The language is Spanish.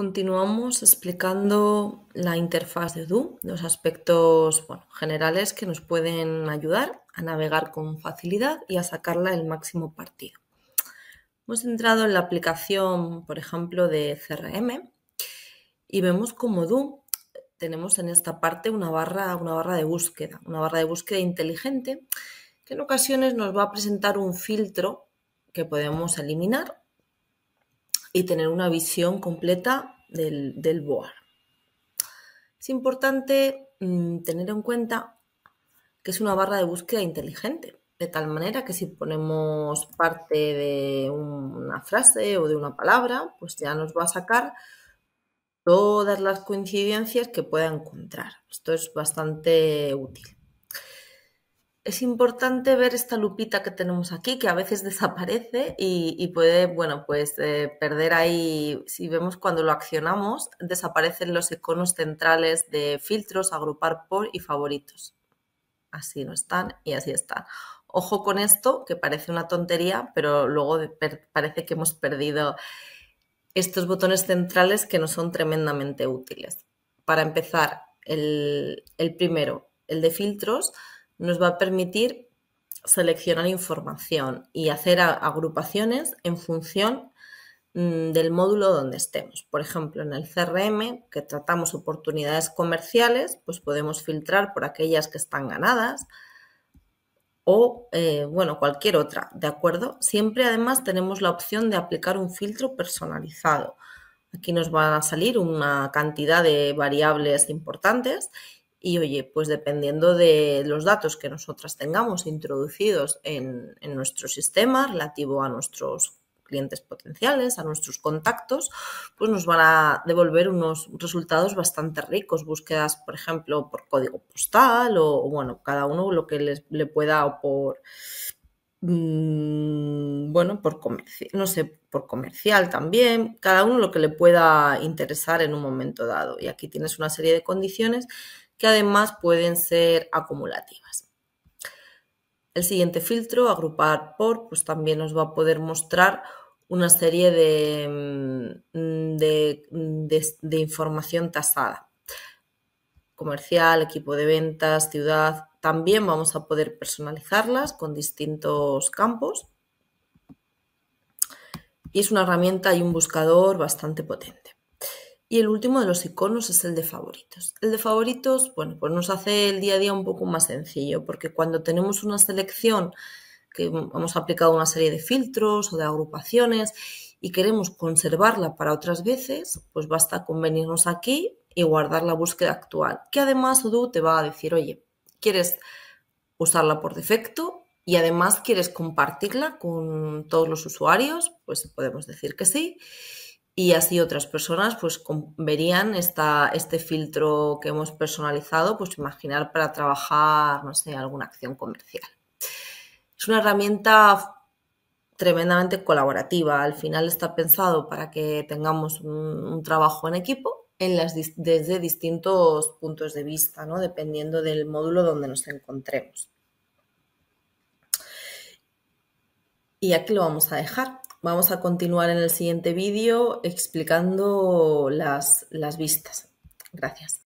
Continuamos explicando la interfaz de Du, los aspectos generales que nos pueden ayudar a navegar con facilidad y a sacarla el máximo partido. Hemos entrado en la aplicación, por ejemplo, de CRM y vemos como Du tenemos en esta parte una barra, una barra de búsqueda, una barra de búsqueda inteligente que en ocasiones nos va a presentar un filtro que podemos eliminar y tener una visión completa del, del BOAR. Es importante mm, tener en cuenta que es una barra de búsqueda inteligente, de tal manera que si ponemos parte de una frase o de una palabra, pues ya nos va a sacar todas las coincidencias que pueda encontrar. Esto es bastante útil es importante ver esta lupita que tenemos aquí, que a veces desaparece y, puede, bueno, pues eh, perder ahí, si vemos cuando lo accionamos, desaparecen los iconos centrales de filtros, agrupar por y favoritos. Así no están y así están. Ojo con esto, que parece una tontería, pero luego parece que hemos perdido estos botones centrales que nos son tremendamente útiles. Para empezar, el primero, el de filtros, nos va a permitir seleccionar información y hacer agrupaciones en función mm, del módulo donde estemos. Por ejemplo, en el CRM, que tratamos oportunidades comerciales, pues podemos filtrar por aquellas que están ganadas o, eh, bueno, cualquier otra, ¿de acuerdo? Siempre además tenemos la opción de aplicar un filtro personalizado. Aquí nos van a salir una cantidad de variables importantes y oye, pues dependiendo de los datos que nosotras tengamos introducidos en, nuestro sistema relativo a nuestros clientes potenciales, a nuestros contactos, pues nos van a devolver unos resultados bastante ricos, búsquedas, por ejemplo, por código postal o, bueno, cada uno lo que les, le pueda o por, mm, bueno, por no sé, por comercial también, cada uno lo que le pueda interesar en un momento dado. Y aquí tienes una serie de condiciones que además pueden ser acumulativas. El siguiente filtro, agrupar por, pues también nos va a poder mostrar una serie mm, mm, de, información tasada. Comercial, equipo de ventas, ciudad. También vamos a poder personalizarlas con distintos campos. Y es una herramienta y un buscador bastante potente. Y el último de los iconos es el de favoritos. El de favoritos, bueno, pues nos hace el día a día un poco más sencillo, porque cuando tenemos una selección que hemos aplicado una serie de filtros o de agrupaciones y queremos conservarla para otras veces, pues basta con venirnos aquí y guardar la búsqueda actual, que además Odoo te va a decir, oye, ¿quieres usarla por defecto? Y además quieres compartirla con todos los usuarios, pues podemos decir que sí y así otras personas pues verían esta, este filtro que hemos personalizado, pues imaginar para trabajar, no sé, alguna acción comercial. Es una herramienta tremendamente colaborativa, al final está pensado para que tengamos un, trabajo en equipo en las, desde distintos puntos de vista, ¿no? dependiendo del módulo donde nos encontremos. Y aquí lo vamos a dejar. Vamos a continuar en el siguiente vídeo explicando las, las vistas. Gracias.